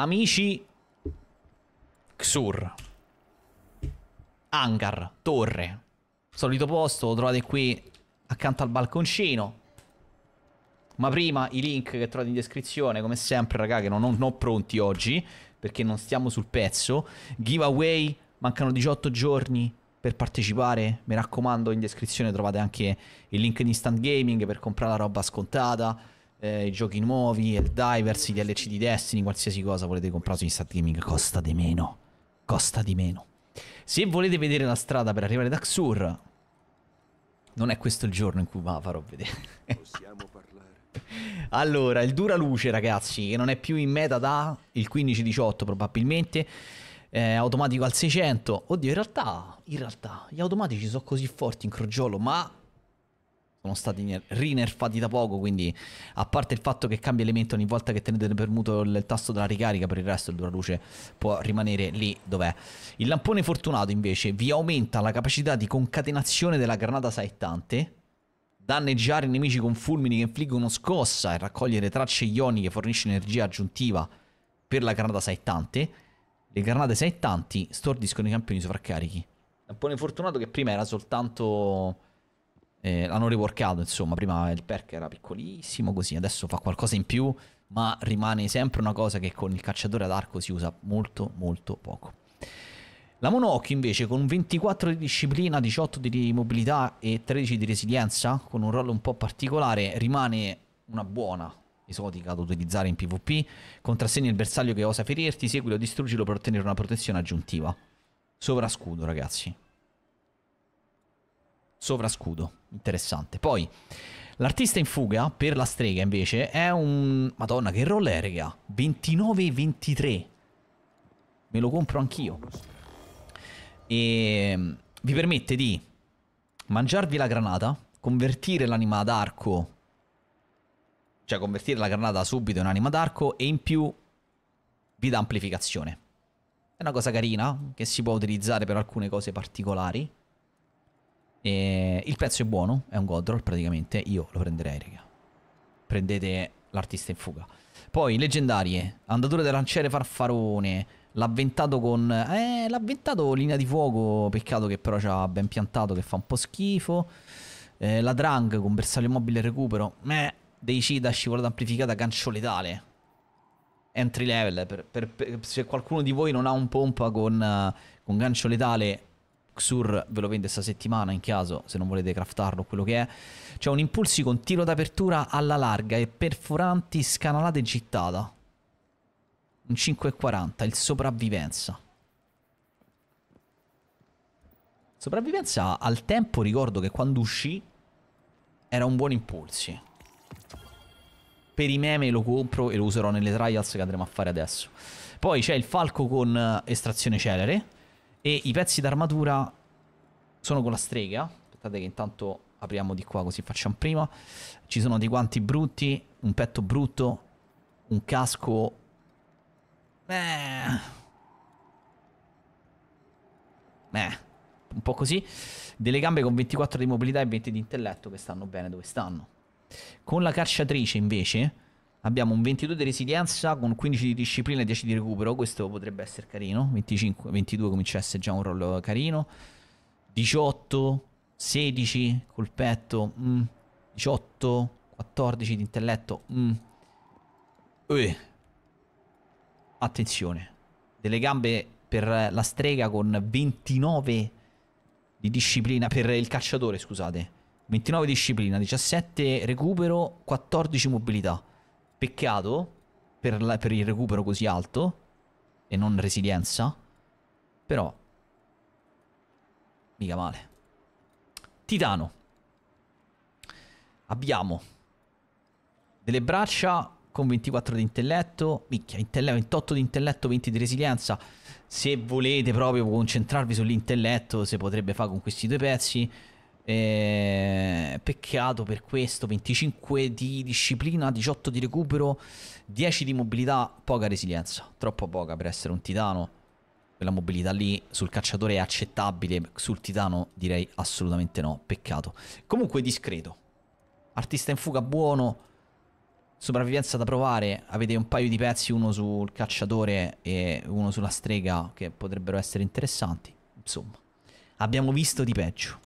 Amici Xur Hangar Torre Solito posto lo trovate qui Accanto al balconcino ma prima i link che trovate in descrizione, come sempre, raga, che non ho, non ho pronti oggi, perché non stiamo sul pezzo. Giveaway, mancano 18 giorni per partecipare. Mi raccomando, in descrizione trovate anche il link di Instant Gaming per comprare la roba scontata eh, i giochi nuovi, il Divers, i DLC di Destiny, qualsiasi cosa volete comprare su Instant Gaming, costa di meno. Costa di meno. Se volete vedere la strada per arrivare da Xur, non è questo il giorno in cui va, farò vedere. Possiamo parlare. allora, il Dura Luce, ragazzi, che non è più in meta da il 15-18 probabilmente. Eh, automatico al 600. Oddio, in realtà, in realtà, gli automatici sono così forti in crogiolo, ma sono stati rinerfati da poco, quindi a parte il fatto che cambia elemento ogni volta che tenete premuto il tasto della ricarica, per il resto il duraluce può rimanere lì dov'è. Il lampone fortunato invece vi aumenta la capacità di concatenazione della granata saettante, danneggiare i nemici con fulmini che infliggono scossa e raccogliere tracce ioniche fornisce energia aggiuntiva per la granata saettante. Le granate saettanti stordiscono i campioni sovraccarichi. Lampone fortunato che prima era soltanto eh, l'hanno reworkato, insomma, prima il perk era piccolissimo così, adesso fa qualcosa in più, ma rimane sempre una cosa che con il cacciatore ad arco si usa molto molto poco. La Monocchio invece con 24 di disciplina, 18 di mobilità e 13 di resilienza, con un roll un po' particolare, rimane una buona esotica da utilizzare in PvP. Contrassegna il bersaglio che osa ferirti, seguilo o distruggilo per ottenere una protezione aggiuntiva. Sovrascudo, ragazzi sovrascudo. Interessante. Poi, l'artista in fuga per la strega invece è un... Madonna, che roll è, raga? 29-23. Me lo compro anch'io. E ehm, vi permette di mangiarvi la granata, convertire l'anima ad arco, cioè convertire la granata subito in anima d'arco e in più vi dà amplificazione. È una cosa carina che si può utilizzare per alcune cose particolari. E eh, il pezzo è buono, è un Godroll praticamente, io lo prenderei, raga. Prendete l'artista in fuga. Poi, leggendarie, andatura del lanciere farfarone, l'avventato con... Eh, l'avventato linea di fuoco, peccato che però ci ha ben piantato, che fa un po' schifo. Eh, la Drang con bersaglio mobile recupero, meh, deicida, scivolata amplificata, gancio letale. Entry level, per, per, per, se qualcuno di voi non ha un pompa con, eh, con gancio letale Xur ve lo vende sta settimana in caso se non volete craftarlo quello che è c'è un impulsi con tiro d'apertura alla larga e perforanti scanalate gittata un 5,40 il sopravvivenza sopravvivenza al tempo ricordo che quando uscì era un buon impulsi per i meme lo compro e lo userò nelle trials che andremo a fare adesso poi c'è il falco con eh, estrazione celere e i pezzi d'armatura sono con la strega. Aspettate che intanto apriamo di qua così facciamo prima. Ci sono dei guanti brutti, un petto brutto, un casco... Eh... Eh, un po' così. Delle gambe con 24 di mobilità e 20 di intelletto che stanno bene dove stanno. Con la cacciatrice invece Abbiamo un 22 di resilienza con 15 di disciplina e 10 di recupero. Questo potrebbe essere carino. 25, 22 comincia a essere già un roll carino. 18, 16 col petto. Mm. 18, 14 di intelletto. Mm. Eh. Attenzione. Delle gambe per la strega con 29 di disciplina. Per il cacciatore, scusate. 29 disciplina, 17 recupero, 14 mobilità. Peccato per, la, per il recupero così alto e non resilienza. Però mica male. Titano. Abbiamo delle braccia con 24 di intelletto, micchia, intelletto, 28 di intelletto, 20 di resilienza. Se volete proprio concentrarvi sull'intelletto, se potrebbe fare con questi due pezzi. Eh, peccato per questo, 25 di disciplina, 18 di recupero, 10 di mobilità, poca resilienza, troppo poca per essere un titano. Quella mobilità lì sul cacciatore è accettabile, sul titano direi assolutamente no, peccato. Comunque discreto. Artista in fuga buono, sopravvivenza da provare, avete un paio di pezzi, uno sul cacciatore e uno sulla strega che potrebbero essere interessanti. Insomma, abbiamo visto di peggio.